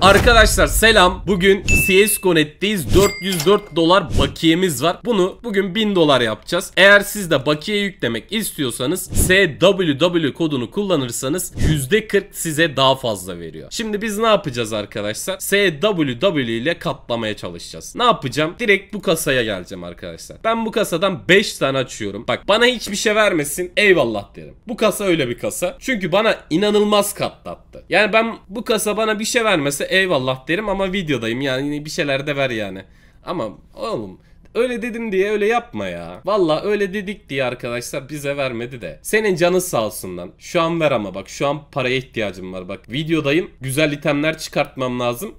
Arkadaşlar selam. Bugün CSGO Net'teyiz. 404 dolar bakiyemiz var. Bunu bugün 1000 dolar yapacağız. Eğer siz de bakiye yüklemek istiyorsanız SWW kodunu kullanırsanız %40 size daha fazla veriyor. Şimdi biz ne yapacağız arkadaşlar? SWW ile katlamaya çalışacağız. Ne yapacağım? Direkt bu kasaya geleceğim arkadaşlar. Ben bu kasadan 5 tane açıyorum. Bak bana hiçbir şey vermesin. Eyvallah derim. Bu kasa öyle bir kasa. Çünkü bana inanılmaz katlattı. Yani ben bu kasa bana bir şey vermese verirse eyvallah derim ama videodayım yani bir şeyler de ver yani. Ama oğlum öyle dedim diye öyle yapma ya. Valla öyle dedik diye arkadaşlar bize vermedi de. Senin canın sağ olsun lan. Şu an ver ama bak şu an paraya ihtiyacım var bak. Videodayım güzel itemler çıkartmam lazım.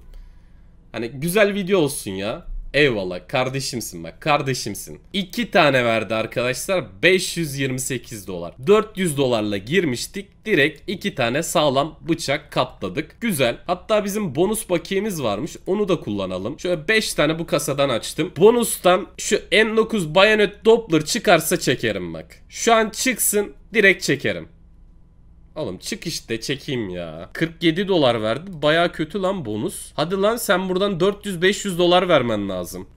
Hani güzel video olsun ya. Eyvallah kardeşimsin bak kardeşimsin. 2 tane verdi arkadaşlar 528 dolar. 400 dolarla girmiştik direkt 2 tane sağlam bıçak katladık. Güzel hatta bizim bonus bakiyemiz varmış onu da kullanalım. Şöyle 5 tane bu kasadan açtım. Bonustan şu M9 Bayonet Doppler çıkarsa çekerim bak. Şu an çıksın direkt çekerim. Oğlum çık işte çekeyim ya. 47 dolar verdi. Baya kötü lan bonus. Hadi lan sen buradan 400-500 dolar vermen lazım.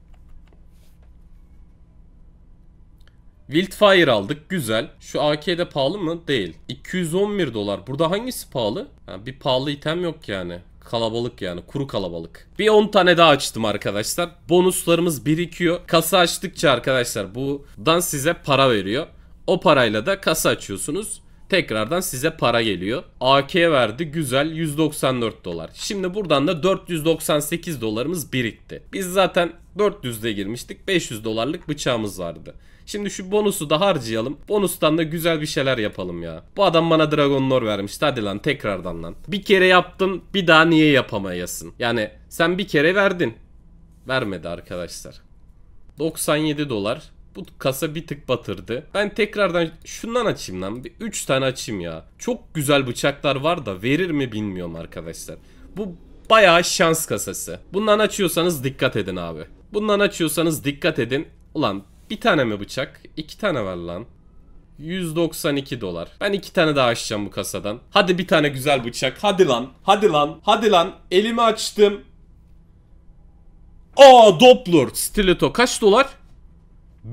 Wildfire aldık. Güzel. Şu AK'de pahalı mı? Değil. 211 dolar. Burada hangisi pahalı? Ha, bir pahalı item yok yani. Kalabalık yani. Kuru kalabalık. Bir 10 tane daha açtım arkadaşlar. Bonuslarımız birikiyor. Kasa açtıkça arkadaşlar bu dan size para veriyor. O parayla da kasa açıyorsunuz. Tekrardan size para geliyor. AK verdi güzel 194 dolar. Şimdi buradan da 498 dolarımız birikti. Biz zaten 400'de girmiştik. 500 dolarlık bıçağımız vardı. Şimdi şu bonusu da harcayalım. Bonustan da güzel bir şeyler yapalım ya. Bu adam bana Dragon Lore vermişti. Hadi lan tekrardan lan. Bir kere yaptın bir daha niye yapamayasın? Yani sen bir kere verdin. Vermedi arkadaşlar. 97 dolar. Bu kasa bir tık batırdı. Ben tekrardan şundan açayım lan. Bir 3 tane açayım ya. Çok güzel bıçaklar var da verir mi bilmiyorum arkadaşlar. Bu bayağı şans kasası. Bundan açıyorsanız dikkat edin abi. Bundan açıyorsanız dikkat edin. Ulan bir tane mi bıçak? İki tane var lan. 192 dolar. Ben iki tane daha açacağım bu kasadan. Hadi bir tane güzel bıçak. Hadi lan. Hadi lan. Hadi lan. Elimi açtım. Aa Doppler. Stiletto kaç dolar?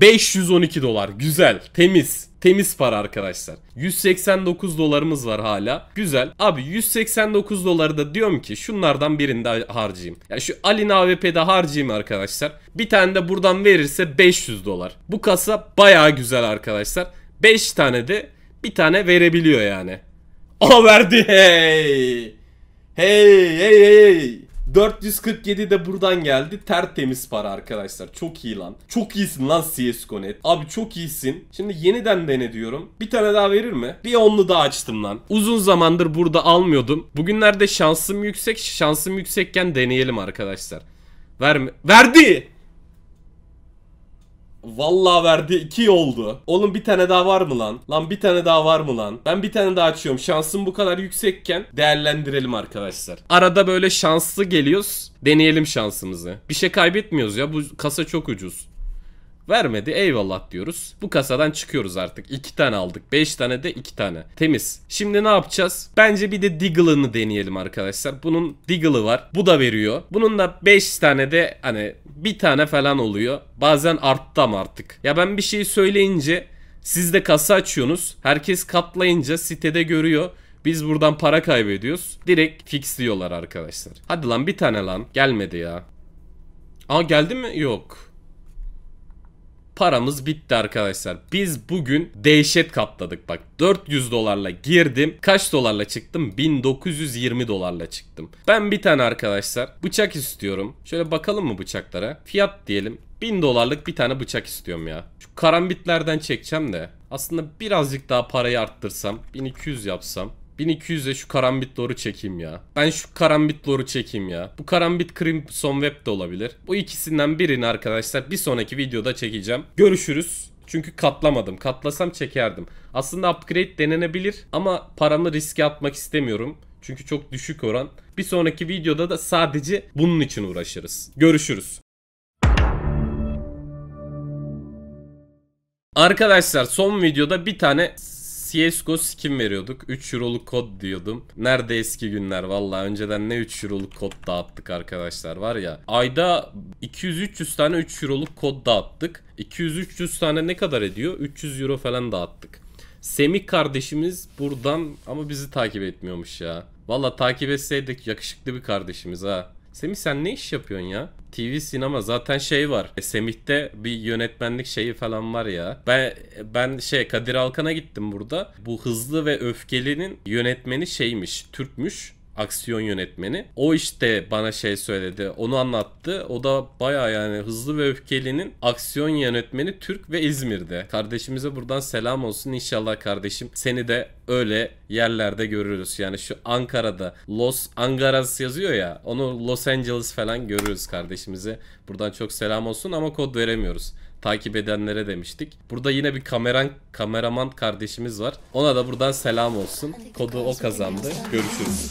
512 dolar. Güzel. Temiz. Temiz para arkadaşlar. 189 dolarımız var hala. Güzel. Abi 189 doları da diyorum ki şunlardan birinde harcayayım. Ya şu Alin AVP'de harcayayım arkadaşlar. Bir tane de buradan verirse 500 dolar. Bu kasa baya güzel arkadaşlar. 5 tane de bir tane verebiliyor yani. O verdi hey. Hey hey hey. 447 de buradan geldi. Tertemiz para arkadaşlar. Çok iyi lan. Çok iyisin lan CSGO.net. Abi çok iyisin. Şimdi yeniden dene diyorum. Bir tane daha verir mi? Bir onlu daha açtım lan. Uzun zamandır burada almıyordum. Bugünlerde şansım yüksek. Şansım yüksekken deneyelim arkadaşlar. Verme. Verdi! Vallahi verdi iki oldu. Oğlum bir tane daha var mı lan? Lan bir tane daha var mı lan? Ben bir tane daha açıyorum. Şansım bu kadar yüksekken değerlendirelim arkadaşlar. Arada böyle şanslı geliyoruz. Deneyelim şansımızı. Bir şey kaybetmiyoruz ya. Bu kasa çok ucuz. Vermedi eyvallah diyoruz. Bu kasadan çıkıyoruz artık. 2 tane aldık. 5 tane de 2 tane. Temiz. Şimdi ne yapacağız? Bence bir de Diggle'ını deneyelim arkadaşlar. Bunun Diggle'ı var. Bu da veriyor. Bunun da 5 tane de hani bir tane falan oluyor. Bazen arttı ama artık. Ya ben bir şey söyleyince siz de kasa açıyorsunuz. Herkes katlayınca sitede görüyor. Biz buradan para kaybediyoruz. Direkt fixliyorlar arkadaşlar. Hadi lan bir tane lan. Gelmedi ya. Aa geldi mi? Yok paramız bitti arkadaşlar. Biz bugün dehşet katladık bak. 400 dolarla girdim. Kaç dolarla çıktım? 1920 dolarla çıktım. Ben bir tane arkadaşlar bıçak istiyorum. Şöyle bakalım mı bıçaklara? Fiyat diyelim. 1000 dolarlık bir tane bıçak istiyorum ya. Şu karambitlerden çekeceğim de. Aslında birazcık daha parayı arttırsam. 1200 yapsam. 1200'e şu karambit loru çekeyim ya. Ben şu karambit loru çekeyim ya. Bu karambit Crimson Web de olabilir. Bu ikisinden birini arkadaşlar bir sonraki videoda çekeceğim. Görüşürüz. Çünkü katlamadım. Katlasam çekerdim. Aslında upgrade denenebilir ama paramı riske atmak istemiyorum. Çünkü çok düşük oran. Bir sonraki videoda da sadece bunun için uğraşırız. Görüşürüz. Arkadaşlar son videoda bir tane CSGO skin veriyorduk. 3 euroluk kod diyordum. Nerede eski günler valla. Önceden ne 3 euroluk kod dağıttık arkadaşlar var ya. Ayda 200-300 tane 3 euroluk kod dağıttık. 200-300 tane ne kadar ediyor? 300 euro falan dağıttık. Semih kardeşimiz buradan ama bizi takip etmiyormuş ya. Valla takip etseydik yakışıklı bir kardeşimiz ha. Semih sen ne iş yapıyorsun ya? TV sinema zaten şey var. E, Semih'te bir yönetmenlik şeyi falan var ya. Ben ben şey Kadir Alkan'a gittim burada. Bu Hızlı ve Öfkeli'nin yönetmeni şeymiş, Türkmüş aksiyon yönetmeni. O işte bana şey söyledi. Onu anlattı. O da baya yani hızlı ve öfkelinin aksiyon yönetmeni Türk ve İzmir'de. Kardeşimize buradan selam olsun. İnşallah kardeşim seni de öyle yerlerde görürüz. Yani şu Ankara'da Los Angeles yazıyor ya. Onu Los Angeles falan görürüz kardeşimize. Buradan çok selam olsun ama kod veremiyoruz takip edenlere demiştik. Burada yine bir kameran kameraman kardeşimiz var. Ona da buradan selam olsun. Kodu o kazandı. Görüşürüz.